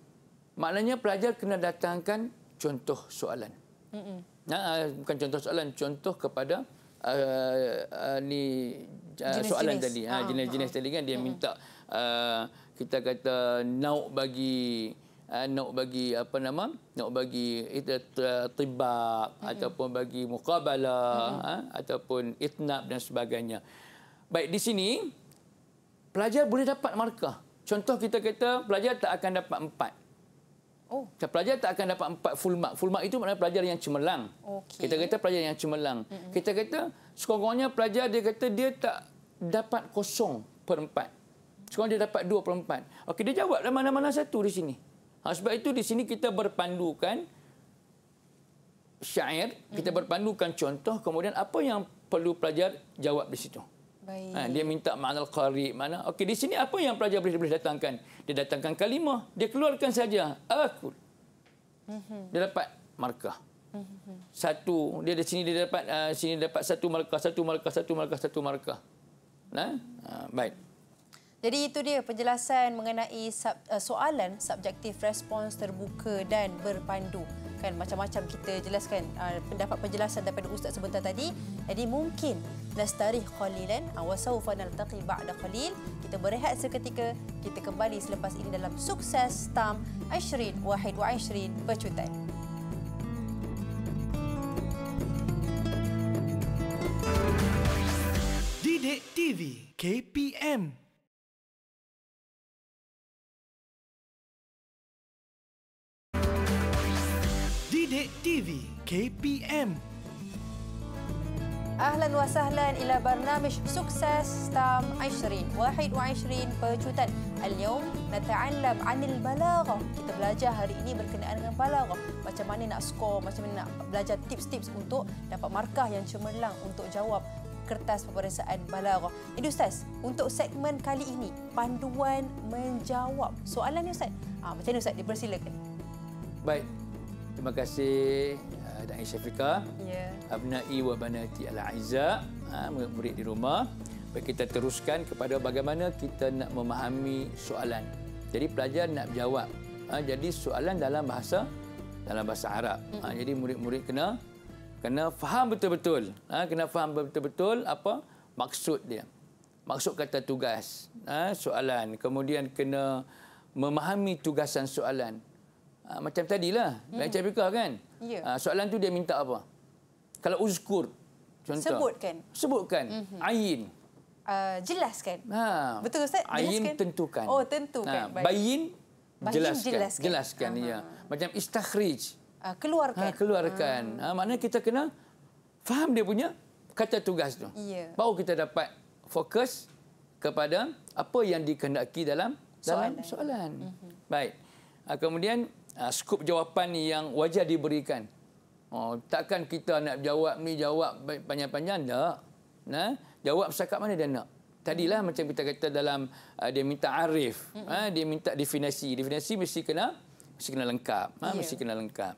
maknanya pelajar kena datangkan contoh soalan. Mm -mm. Nah ah, bukan contoh soalan contoh kepada uh, uh, ni uh, soalan tadi ha jenis-jenis tadi kan dia hmm. minta uh, kita kata nak bagi uh, nak bagi apa nama nak bagi itu tibab hmm ataupun bagi mukabala hmm ha? ataupun itnab dan sebagainya baik di sini pelajar boleh dapat markah contoh kita kata pelajar tak akan dapat empat Oh. Pelajar tak akan dapat empat full mark. Full mark itu maknanya pelajar yang cemerlang. Okay. Kita kata pelajar yang cemerlang. Mm -hmm. Kita kata sekurang-kurangnya pelajar dia kata dia tak dapat kosong per empat. Sekarang dia dapat dua per empat. Okay, dia jawab mana-mana satu di sini. Ha, sebab itu di sini kita berpandukan syair, mm -hmm. kita berpandukan contoh, kemudian apa yang perlu pelajar jawab di situ. Ha, dia minta ma'anal qari, mana? Okey, di sini apa yang pelajar boleh, boleh datangkan? Dia datangkan kalimah, dia keluarkan saja. Aku. Mm -hmm. Dia dapat markah. Mm -hmm. Satu, dia di sini dia dapat uh, sini dapat satu markah, satu markah, satu markah, satu markah. Nah, ha? ha, baik. Jadi itu dia penjelasan mengenai sub, uh, soalan subjektif respons terbuka dan berpandu kan macam-macam kita jelaskan uh, pendapat penjelasan daripada ustaz sebentar tadi jadi mungkin nastarih qalilan uh, wa sawfa naltaqi ba'da qalil kita berehat seketika kita kembali selepas ini dalam sukses tam 20 21 pecutan Didik TV KPM TV KPM. Ahlan ila اهلا وسهلا الى برنامج سكسس ستام 2021 بجوتان اليوم نتعلم anil البلاغه kita belajar hari ini berkenaan dengan balaghah macam mana nak score macam mana nak belajar tips-tips untuk dapat markah yang cemerlang untuk jawab kertas peperiksaan balaghah. Ini ustaz, untuk segmen kali ini panduan menjawab soalan ni ustaz. ha, macam mana ustaz dipersilakan. Baik, Terima kasih uh, Dain Syafika. Ya. Abnai e wa banati al-aiza, uh, murid di rumah. Baik kita teruskan kepada bagaimana kita nak memahami soalan. Jadi pelajar nak jawab. Uh, jadi soalan dalam bahasa dalam bahasa Arab. Mm. Uh, jadi murid-murid kena kena faham betul-betul. Uh, kena faham betul-betul apa maksud dia. Maksud kata tugas, uh, soalan. Kemudian kena memahami tugasan soalan. Ah, macam tadilah hmm. baca fikah kan ya. uh, soalan tu dia minta apa kalau uzkur contoh sebutkan sebutkan mm-hmm. ayin uh, ah, jelaskan ha betul ustaz jelaskan. ayin tentukan oh tentukan ha. bayin, bayin jelaskan jelaskan, jelaskan ya macam istakhrij uh, keluarkan ha, keluarkan ha. ha maknanya kita kena faham dia punya kata tugas tu ya. baru kita dapat fokus kepada apa yang dikendaki dalam soalan. dalam soalan mm-hmm. baik ha, kemudian uh, ah, skop jawapan yang wajar diberikan. Oh, takkan kita nak jawab ni jawab panjang-panjang dah. Nah, jawab sekat mana dia nak? Tadilah hmm. macam kita kata dalam uh, dia minta arif, hmm ha, dia minta definisi. Definisi mesti kena mesti kena lengkap, ha, yeah. Ya. mesti kena lengkap.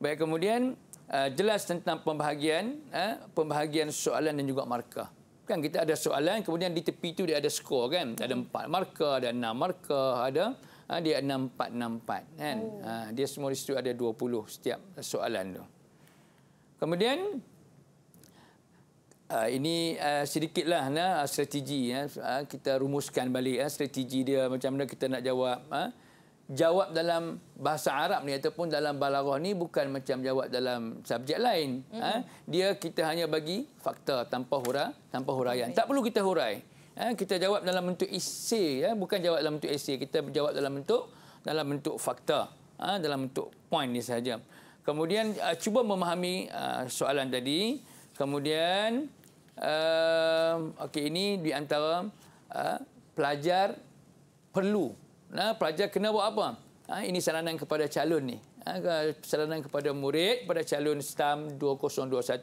Baik kemudian uh, jelas tentang pembahagian, uh, pembahagian soalan dan juga markah. Kan kita ada soalan kemudian di tepi tu dia ada skor kan? hmm Ada empat markah, ada enam markah, ada ha, dia 6464 kan oh. ha, dia semua di situ ada 20 setiap soalan tu kemudian Uh, ini uh, sedikitlah nah strategi ya kita rumuskan balik uh, strategi dia macam mana kita nak jawab uh. jawab dalam bahasa Arab ni ataupun dalam balaghah ni bukan macam jawab dalam subjek lain hmm uh. dia kita hanya bagi fakta tanpa hura tanpa huraian okay. tak perlu kita hurai Ha, kita jawab dalam bentuk esei, ya. Eh, bukan jawab dalam bentuk esei. Kita jawab dalam bentuk dalam bentuk fakta, ha, dalam bentuk point ni saja. Kemudian uh, cuba memahami uh, soalan tadi. Kemudian, uh, okay, ini di antara uh, pelajar perlu. Nah, pelajar kena buat apa? Ha, ini saranan kepada calon ni. Ha, saranan kepada murid, pada calon STAM 2021.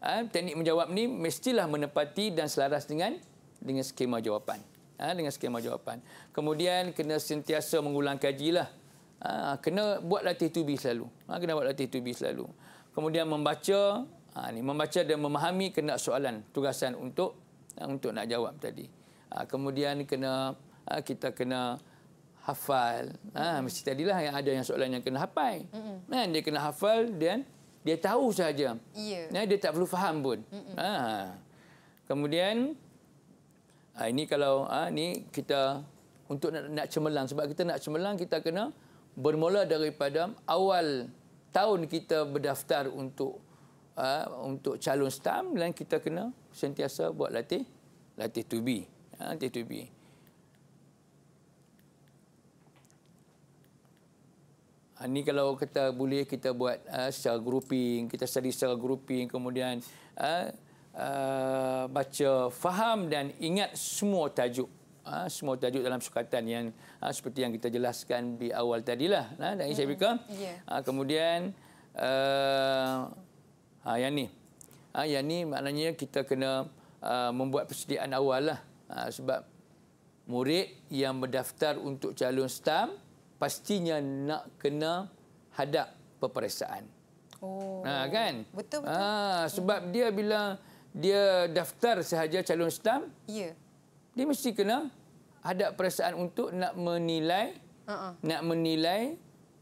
Ha, ah, teknik menjawab ni mestilah menepati dan selaras dengan dengan skema jawapan. Ha, dengan skema jawapan. Kemudian kena sentiasa mengulang kajilah. Ha, kena buat latih tubi selalu. Ha, kena buat latih tubi selalu. Kemudian membaca. Ha, ni, membaca dan memahami kena soalan tugasan untuk ha, untuk nak jawab tadi. Ha, kemudian kena ha, kita kena hafal. Ha, mm-hmm. mesti tadilah yang ada yang soalan yang kena hafal. Mm-hmm. Kan, dia kena hafal dan dia tahu saja. Yeah. Ha, dia tak perlu faham pun. Mm-hmm. Ha. Kemudian Ha, ini kalau ha, ah, ni kita untuk nak, nak cemerlang sebab kita nak cemerlang kita kena bermula daripada awal tahun kita berdaftar untuk ha, untuk calon stam dan kita kena sentiasa buat latih latih tubi ha, latih tubi. Ha, ini kalau kita boleh kita buat secara grouping kita study secara grouping kemudian Uh, baca faham dan ingat semua tajuk ha, semua tajuk dalam sukatan yang ha, seperti yang kita jelaskan di awal tadilah ha, dan saya fikir yeah. ha, kemudian uh, ha, yang ni ha, yang ni maknanya kita kena uh, membuat persediaan awal lah ha, sebab murid yang mendaftar untuk calon STAM pastinya nak kena hadap peperiksaan. Oh. Ha kan? Betul betul. Ha sebab hmm. dia bila dia daftar sahaja calon stam, ya. dia mesti kena ada perasaan untuk nak menilai uh-uh. nak menilai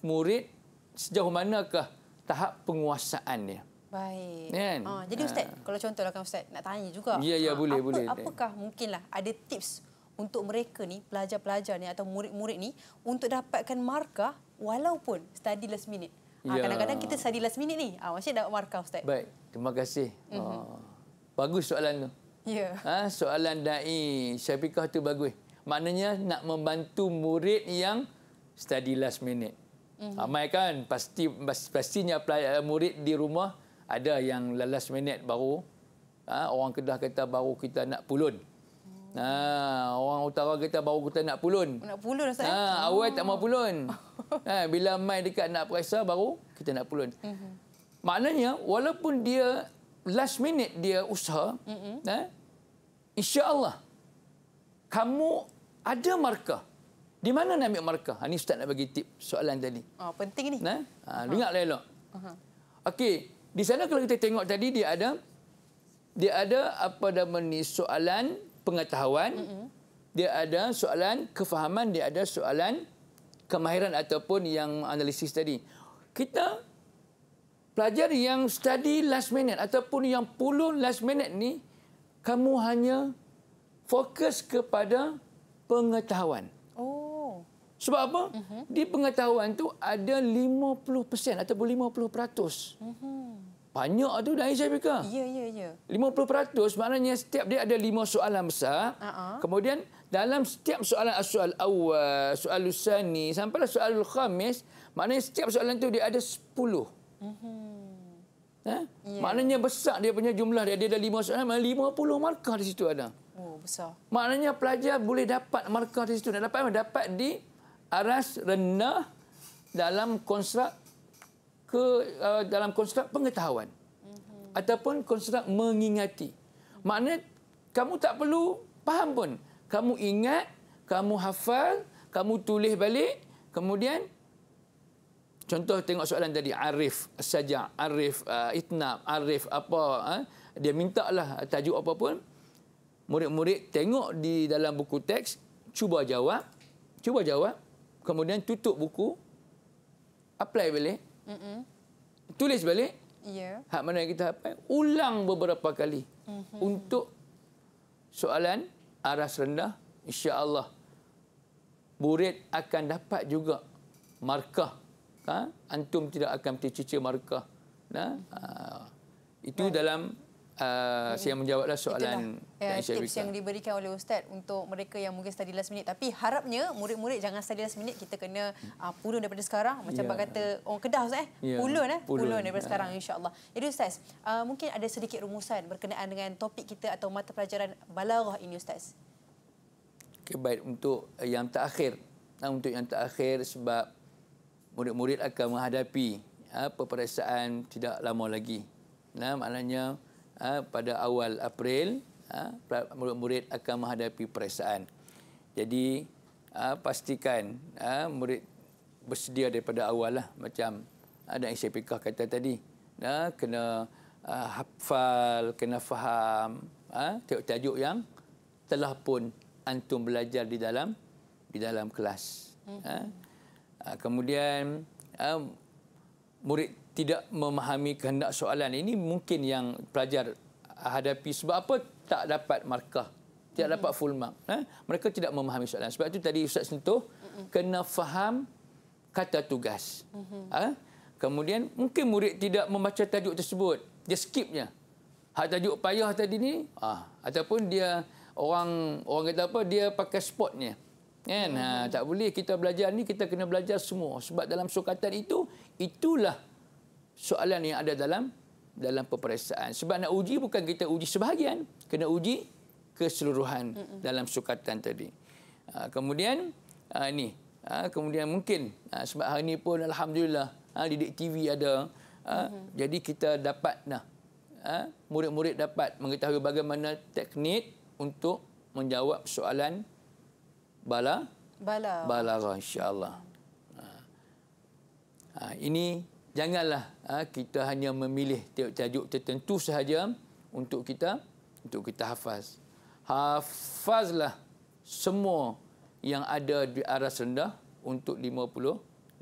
murid sejauh manakah tahap penguasaan dia. Baik. Kan? Ha, jadi ha. Ustaz, ha. kalau contohlah kan Ustaz, nak tanya juga. Ya, ya, ha, boleh, apa, boleh. Apakah mungkinlah ada tips untuk mereka ni, pelajar-pelajar ni atau murid-murid ni untuk dapatkan markah walaupun study last minute? Ha, ya. Kadang-kadang kita study last minute ni. Ha, masih dapat markah Ustaz. Baik, terima kasih. Mm-hmm. Ha. Bagus soalan tu. Ya. Ha, soalan da'i Syafiqah tu bagus. Maknanya nak membantu murid yang study last minute. Mm-hmm. Ramai kan? Pasti, pastinya eh, murid di rumah ada yang last minute baru. Ha, orang Kedah kata baru kita nak pulun. Mm. Ha, orang Utara kita baru kita nak pulun. Nak pulun Ustaz? Ha, oh. Awal tak mau pulun. Oh. ha, bila mai dekat nak periksa baru kita nak pulun. Mm-hmm. Maknanya walaupun dia last minute dia usaha, mm-hmm. eh, insya Allah kamu ada markah. Di mana nak ambil markah? Ini ha, Ustaz nak bagi tip soalan tadi. Oh, penting ini. Nah, eh? ha, uh-huh. Dengar lah elok. Uh-huh. Okey, di sana kalau kita tengok tadi dia ada dia ada apa nama ni soalan pengetahuan, uh-huh. dia ada soalan kefahaman, dia ada soalan kemahiran ataupun yang analisis tadi. Kita pelajar yang study last minute ataupun yang puluh last minute ni kamu hanya fokus kepada pengetahuan. Oh. Sebab apa? Uh-huh. Di pengetahuan tu ada 50% ataupun 50%. Mhm. Uh-huh. Banyak tu dari saya fikir. Ya, ya, ya. 50% maknanya setiap dia ada lima soalan besar. Uh-huh. Kemudian dalam setiap soalan asal awal, soal usani sampai soal khamis, maknanya setiap soalan tu dia ada 10. Mm-hmm. Ha? Eh? Ya. Yeah. Maknanya besar dia punya jumlah. Dia, dia ada lima soalan, mana lima puluh markah di situ ada. Oh, besar. Maknanya pelajar boleh dapat markah di situ. Nak dapat apa? Dapat di aras rendah dalam konstruk ke uh, dalam konstruk pengetahuan mm-hmm. ataupun konstruk mengingati. Maknanya kamu tak perlu faham pun. Kamu ingat, kamu hafal, kamu tulis balik, kemudian Contoh tengok soalan tadi arif saja arif uh, itnab arif apa eh? dia minta lah tajuk apa pun murid-murid tengok di dalam buku teks cuba jawab cuba jawab kemudian tutup buku apply balik Mm-mm. tulis balik yeah. hak mana yang kita apply ulang beberapa kali mm-hmm. untuk soalan aras rendah insya-Allah murid akan dapat juga markah ha? antum tidak akan tercicir markah. Nah, ha? ha? itu Baik. dalam uh, hmm. Eh, saya menjawablah soalan Itulah. yang, tips yang diberikan oleh Ustaz untuk mereka yang mungkin study last minute. Tapi harapnya murid-murid jangan study last minute. Kita kena uh, pulun daripada sekarang. Macam ya. kata orang oh, Kedah Ustaz. Eh? Ya. Pulun, eh? pulun. pulun daripada ya. sekarang insyaAllah. Jadi Ustaz, uh, mungkin ada sedikit rumusan berkenaan dengan topik kita atau mata pelajaran balarah ini Ustaz. Okay, baik untuk eh, yang terakhir. Nah, untuk yang terakhir sebab murid-murid akan menghadapi ha, peperiksaan tidak lama lagi. Nah, ha, maknanya ha, pada awal April ha, murid-murid akan menghadapi peperiksaan. Jadi ha, pastikan ha, murid bersedia daripada awal lah macam ada ha, yang saya pikah kata tadi. Nah, ha, kena ha, hafal, kena faham ha, tajuk yang telah pun antum belajar di dalam di dalam kelas. Ha, Ah, kemudian ah, murid tidak memahami kehendak soalan ini mungkin yang pelajar hadapi sebab apa tak dapat markah tidak dapat full mark eh? mereka tidak memahami soalan sebab itu tadi ustaz sentuh kena faham kata tugas ah, kemudian mungkin murid tidak membaca tajuk tersebut dia skipnya hak tajuk payah tadi ni ah ataupun dia orang orang kata apa dia pakai spotnya Kan? Ha, tak boleh kita belajar ni, kita kena belajar semua. Sebab dalam sukatan itu, itulah soalan yang ada dalam dalam peperiksaan. Sebab nak uji bukan kita uji sebahagian. Kena uji keseluruhan mm -mm. dalam sukatan tadi. Ha, kemudian, ha, ni. Ha, kemudian mungkin ha, sebab hari ini pun Alhamdulillah ha, didik TV ada. Ha, mm -hmm. Jadi kita dapat dah. Ha, murid-murid ha, dapat mengetahui bagaimana teknik untuk menjawab soalan bala bala balaghah insyaallah ha. ha ini janganlah ha, kita hanya memilih tajuk tertentu sahaja untuk kita untuk kita hafaz hafazlah semua yang ada di aras rendah untuk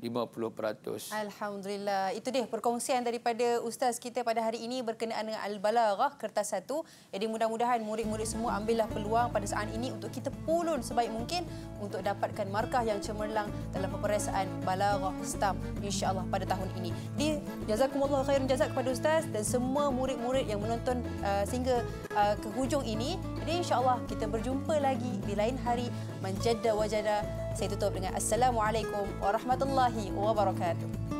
50%. Alhamdulillah. Itu dia perkongsian daripada ustaz kita pada hari ini berkenaan dengan Al-Balaghah kertas 1. Jadi mudah-mudahan murid-murid semua ambillah peluang pada saat ini untuk kita pulun sebaik mungkin untuk dapatkan markah yang cemerlang dalam peperiksaan Balaghah STAM insya-Allah pada tahun ini. Di jazakumullah khairan jazak kepada ustaz dan semua murid-murid yang menonton uh, sehingga uh, ke hujung ini. Jadi insya-Allah kita berjumpa lagi di lain hari menjadda wajada saya tutup dengan Assalamualaikum Warahmatullahi Wabarakatuh.